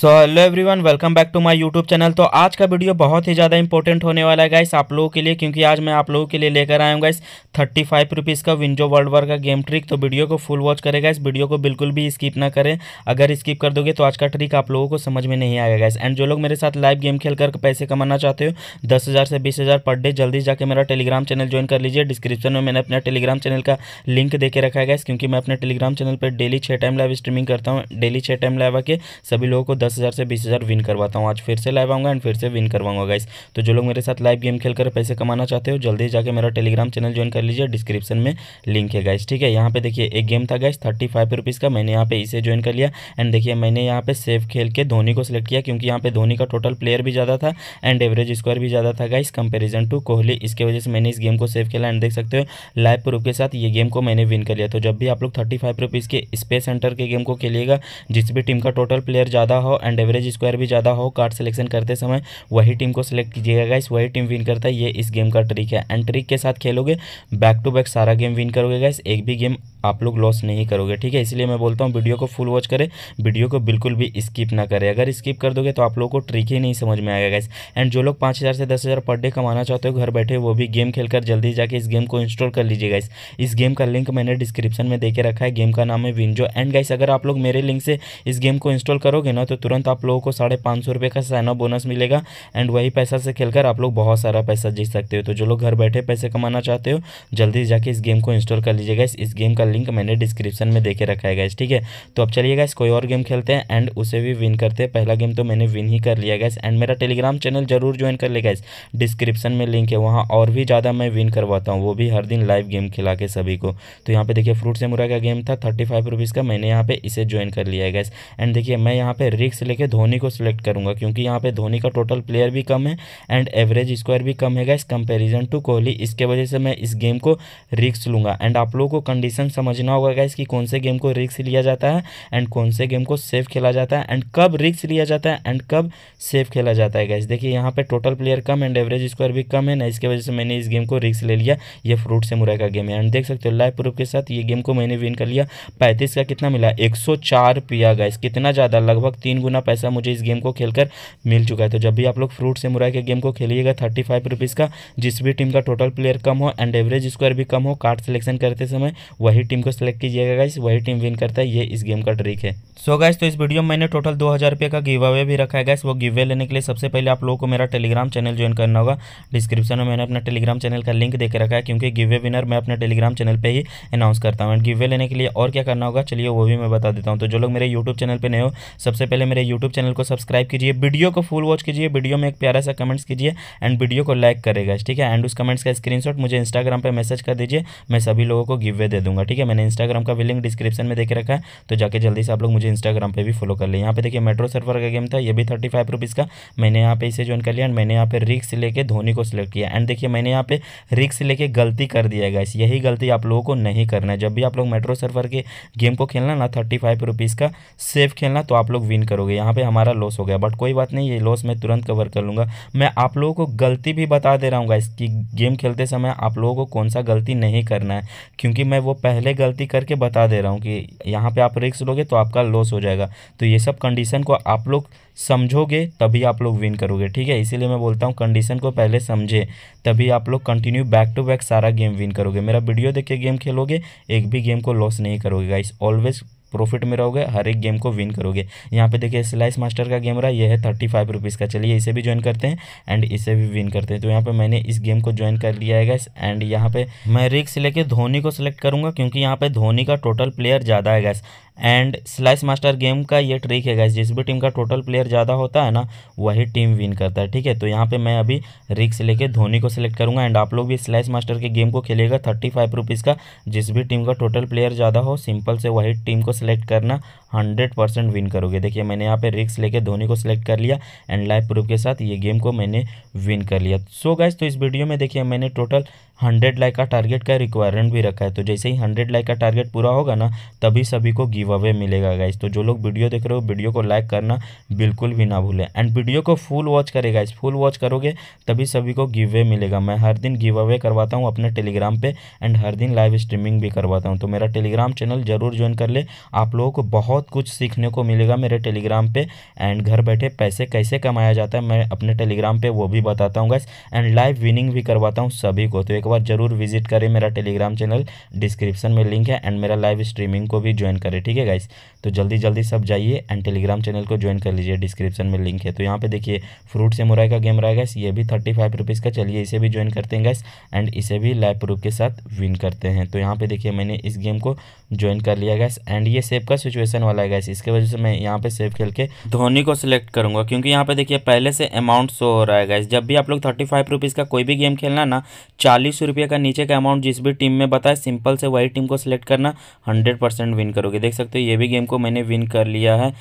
so hello everyone welcome back to my YouTube channel तो आज का वीडियो बहुत ही ज़्यादा इंपॉर्टेंट होने वाला है गाइस आप लोगों के लिए क्योंकि आज मैं आप लोगों के लिए लेकर आया हूँ गाइस थर्टी फाइव रुपीज़ का विंजो वर्ल्ड वार का गेम ट्रिक तो वीडियो को फुल वॉच करेगा इस वीडियो को बिल्कुल भी स्किप ना करें अगर स्किप कर दोगे तो आज का ट्रिक आप लोगों को समझ में नहीं आएगा गाइस एंड जो लोग मेरे साथ लाइव गेम खेल कर पैसे कमाना चाहते हो दस से बीस पर डे जल्दी जाकर मेरा टेलीग्राम चैनल ज्वाइन कर लीजिए डिस्क्रिप्शन में मैंने अपना टेलीग्राम चैनल का लिंक दे के रखा है गाइस क्योंकि मैं अपने टेलीग्राम चैनल पर डेली छः टाइम लाइव स्ट्रीमिंग करता हूँ डेली छः टाइम लाइव आके सभी लोगों को दस हज़ार से बीस हज़ार विन करवाता हूँ आज फिर से लाइव आऊँगा एंड फिर से विन करवाऊंगा गाइस तो जो लोग मेरे साथ लाइव गेम खेल पैसे कमाना चाहते हो जल्दी जाकर मेरा टेलीग्राम चैनल ज्वाइन कर लीजिए डिस्क्रिप्शन में लिंक है गाइस ठीक है यहाँ पे देखिए एक गेम था गाइस थर्टी फाइव रुपीज़ का मैंने यहाँ पे इसे ज्वाइन कर लिया एंड देखिए मैंने यहाँ पे सेव खेल के धोनी को सिलेक्ट किया क्योंकि यहाँ पे धोनी का टोटल प्लेयर भी ज़्यादा था एंड एवरेज स्कोर भी ज़्यादा था गाइस कंपेरिजन टू कोहली इसके वजह से मैंने इस गेम को सेव खेला एंड देख सकते हो लाइव प्रूफ के साथ ये गेम को मैंने विन कर लिया तो जब भी आप लोग थर्टी फाइव रुपीज़ के स्पेस सेंटर के गेम को खेलिएगा जिस भी टीम का टोटल प्लेयर ज़्यादा हो एंड एवरेज स्क्वायर भी ज़्यादा हो कार्ड सिलेक्शन करते समय वही टीम को सिलेक्ट कीजिएगा गाइस वही टीम विन करता है ये इस गेम का ट्रिक है एंड ट्रिक के साथ खेलोगे बैक टू बैक सारा गेम विन करोगे गाइस एक भी गेम आप लोग लॉस नहीं करोगे ठीक है इसलिए मैं बोलता हूँ वीडियो को फुल वॉच करें वीडियो को बिल्कुल भी स्किप ना करें अगर स्किप कर दोगे तो आप लोग को ट्रिक ही नहीं समझ में आएगा गाइस एंड जो लोग पाँच हज़ार से दस हज़ार पर डे कमाना चाहते हो घर बैठे वो भी गेम खेलकर जल्दी जाके इस गेम को इंस्टॉल कर लीजिए गाइस इस गेम का लिंक मैंने डिस्क्रिप्शन में देके रखा है गेम का नाम है विंजो एंड गाइस अगर आप लोग मेरे लिंक से इस गेम को इंस्टॉल करोगे ना तो तुरंत आप लोगों को साढ़े पाँच सौ रुपये का साइनअप बोनस मिलेगा एंड वही पैसा से खेलकर आप लोग बहुत सारा पैसा जीत सकते हो तो जो लोग घर बैठे पैसे कमाना चाहते हो जल्दी जाके इस गेम को इंस्टॉल कर लीजिएगा इस गेम का लिंक मैंने डिस्क्रिप्शन में देखे रखा है गैस ठीक है तो अब चलिए गैस कोई और गेम खेलते हैं एंड उसे भी विन करते हैं पहला गेम तो मैंने विन ही कर लिया गैस एंड मेरा टेलीग्राम चैनल जरूर ज्वाइन कर ले गैस डिस्क्रिप्शन में लिंक है वहाँ और भी ज़्यादा मैं विन करवाता हूँ वो भी हर दिन लाइव गेम खिला के सभी को तो यहाँ पे देखिए फ्रूट से मुरा का गेम था थर्टी फाइव का मैंने यहाँ पे इसे ज्वाइन कर लिया है गैस एंड देखिए मैं यहाँ पे रिक्स लेके धोनी को सिलेक्ट करूँगा क्योंकि यहाँ पे धोनी का टोटल प्लेयर भी कम है एंड एवरेज स्क्वायर भी कम है गैस कंपेरिजन टू कोहली इसके वजह से मैं इस गेम को रिक्स लूँगा एंड आप लोगों को कंडीशन समझना होगा गाइस कि कौन से गेम को रिक्स लिया जाता है एंड कौन से गेम को सेफ खेला जाता है एंड कब रिक्स लिया जाता है एंड कब सेफ खेला जाता है गाइस देखिए यहाँ पे टोटल प्लेयर कम एंड एवरेज स्क्वायर भी कम है ना इसके वजह से मैंने इस गेम को रिक्स ले लिया ये फ्रूट से मुराई का गेम है एंड देख सकते हो लाइव प्रूफ के साथ ये गेम को मैंने विन कर लिया पैंतीस का कितना मिला एक सौ चार पिया गाइस कितना ज़्यादा लगभग तीन गुना पैसा मुझे इस गेम को खेलकर मिल चुका है तो जब भी आप लोग फ्रूट से मुराई के गेम को खेलिएगा थर्टी फाइव रुपीज़ का जिस भी टीम का टोटल प्लेयर कम हो एंड एवरेज स्क्वायर भी कम हो कार्ड सिलेक्शन करते समय वही टीम को सिलेक्ट कीजिएगा गाइस वही टीम विन करता है ये इस गेम का ट्रिक है सो so गाइस तो इस वीडियो में मैंने टोटल दो हज़ार रुपये का गिव अवे भी रखा है गाइस वो गिव अवे लेने के लिए सबसे पहले आप लोगों को मेरा टेलीग्राम चैनल ज्वाइन करना होगा डिस्क्रिप्शन में मैंने अपना टेलीग्राम चैनल का लिंक देकर रखा है क्योंकि गिव अवे विनर मैं अपने टेलीग्राम चैनल पर ही अनाउंस करता हूँ एंड गिव अवे लेने के लिए और क्या करना होगा चलिए वो भी मैं बता देता हूँ तो जो लोग मेरे यूट्यूब चैनल पर नए हो सबसे पहले मेरे यूट्यूब चैनल को सब्सक्राइब कीजिए वीडियो को फुल वॉच कीजिए वीडियो में एक प्यारा सा कमेंट्स कीजिए एंड वीडियो को लाइक करेगा ठीक है एंड उस कमेंट्स का स्क्रीनशॉट मुझे इंस्टाग्राम पर मैसेज कर दीजिए मैं सभी लोगों को गिव अवे दे दूंगा ठीक है ठीक है मैंने इंस्टाग्राम का भी लिंक डिस्क्रिप्शन में देख रखा है तो जाके जल्दी से आप लोग मुझे इंस्टाग्राम पर भी फॉलो कर लें यहाँ पे देखिए मेट्रो सर्वर का गेम था ये भी थर्टी फाइव रुपीज़ का मैंने यहाँ पे इसे ज्वाइन कर लिया एंड मैंने यहाँ पे रिक्स लेके धोनी को सिलेक्ट किया एंड देखिए मैंने यहाँ पे रिक्स लेके गलती कर दिया है गाइस यही गलती आप लोगों को नहीं करना है जब भी आप लोग मेट्रो सर्वर के गेम को खेलना ना थर्टी फाइव रुपीज़ का सेफ खेलना तो आप लोग विन करोगे यहाँ पे हमारा लॉस हो गया बट कोई बात नहीं ये लॉस मैं तुरंत कवर कर लूँगा मैं आप लोगों को गलती भी बता दे रहा हूँ गाइस कि गेम खेलते समय आप लोगों को कौन सा गलती नहीं करना है क्योंकि मैं वो पहले पहले गलती करके बता दे रहा हूँ कि यहाँ पे आप रिक्स लोगे तो आपका लॉस हो जाएगा तो ये सब कंडीशन को आप लोग समझोगे तभी आप लोग विन करोगे ठीक है इसीलिए मैं बोलता हूँ कंडीशन को पहले समझे तभी आप लोग कंटिन्यू बैक टू बैक सारा गेम विन करोगे मेरा वीडियो देख के गेम खेलोगे एक भी गेम को लॉस नहीं करोगे गाइस ऑलवेज प्रॉफिट में रहोगे हर एक गेम को विन करोगे यहाँ पे देखिए स्लाइस मास्टर का गेम रहा यह है थर्टी फाइव रुपीज़ का चलिए इसे भी ज्वाइन करते हैं एंड इसे भी विन करते हैं तो यहाँ पे मैंने इस गेम को ज्वाइन कर लिया है गैस एंड यहाँ पे मैं रिक्स लेके धोनी को सिलेक्ट करूँगा क्योंकि यहाँ पे धोनी का टोटल प्लेयर ज़्यादा है guys and slice master game का ये ट्रिक है गैस जिस भी टीम का टोटल प्लेयर ज़्यादा होता है ना वही टीम विन करता है ठीक है तो यहाँ पे मैं अभी रिक्स लेके धोनी को सिलेक्ट करूँगा एंड आप लोग भी स्लाइस मास्टर के गेम को खेलेगा थर्टी फाइव रुपीज़ का जिस भी टीम का टोटल प्लेयर ज़्यादा हो सिंपल से वही टीम को सेलेक्ट करना हंड्रेड परसेंट विन करोगे देखिए मैंने यहाँ पे रिक्स लेके धोनी को सिलेक्ट कर लिया एंड लाइव प्रूफ के साथ ये गेम को मैंने विन कर लिया सो so गाइज तो इस वीडियो में देखिए मैंने टोटल हंड्रेड लाइक का टारगेट का रिक्वायरमेंट भी रखा है तो जैसे ही हंड्रेड लाइक का टारगेट पूरा होगा ना तभी सभी को गिव अवे मिलेगा गाइज तो जो लोग वीडियो देख रहे हो वीडियो को लाइक करना बिल्कुल भी ना भूलें एंड वीडियो को फुल वॉच करेगा इस फुल वॉच करोगे तभी सभी को गिव अवे मिलेगा मैं हर दिन गिव अवे करवाता हूँ अपने टेलीग्राम पर एंड हर दिन लाइव स्ट्रीमिंग भी करवाता हूँ तो मेरा टेलीग्राम चैनल जरूर ज्वाइन कर ले आप लोगों को बहुत बहुत कुछ सीखने को मिलेगा मेरे टेलीग्राम पे एंड घर बैठे पैसे कैसे कमाया जाता है मैं अपने टेलीग्राम पे वो भी बताता हूँ गैस एंड लाइव विनिंग भी करवाता हूँ सभी को तो एक बार जरूर विजिट करें मेरा टेलीग्राम चैनल डिस्क्रिप्शन में लिंक है एंड मेरा लाइव स्ट्रीमिंग को भी ज्वाइन करें ठीक है गाइस तो जल्दी जल्दी सब जाइए एंड टेलीग्राम चैनल को ज्वाइन कर लीजिए डिस्क्रिप्शन में लिंक है तो यहाँ पर देखिए फ्रूट से मुराई का गेम रहेगा ये भी थर्टी फाइव रुपीज़ का चलिए इसे भी ज्वाइन करते हैं गैस एंड इसे भी लाइव प्रूफ के साथ विन करते हैं तो यहाँ पे देखिए मैंने इस गेम को ज्वाइन कर लिया गैस एंड ये सेब का सिचुएशन वाला है गैस इसके वजह से मैं यहाँ पे सेव खेल के धोनी को सिलेक्ट करूंगा क्योंकि यहाँ पे देखिए पहले से अमाउंट शो हो रहा है गैस जब भी आप लोग थर्टी फाइव रुपीज़ का कोई भी गेम खेलना ना चालीस रुपये का नीचे का अमाउंट जिस भी टीम में बताए सिंपल से वही टीम को सिलेक्ट करना हंड्रेड परसेंट विन करोगे देख सकते हो ये भी गेम को मैंने विन कर लिया है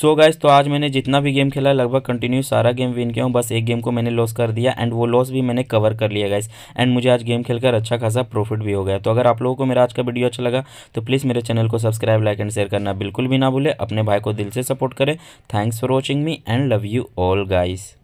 सो so तो आज मैंने जितना भी गेम खेला लगभग कंटिन्यू सारा गेम विन किया हूँ बस एक गेम को मैंने लॉस कर दिया एंड वो लॉस भी मैंने कवर कर लिया गाइस एंड मुझे आज गेम खेलकर अच्छा खासा प्रॉफिट भी हो गया तो अगर आप लोगों को मेरा आज का वीडियो अच्छा लगा तो प्लीज़ मेरे चैनल को सब्सक्राइब लाइक एंड शेयर करना बिल्कुल भी ना भूले अपने भाई को दिल से सपोर्ट करें thanks for watching me and love you all guys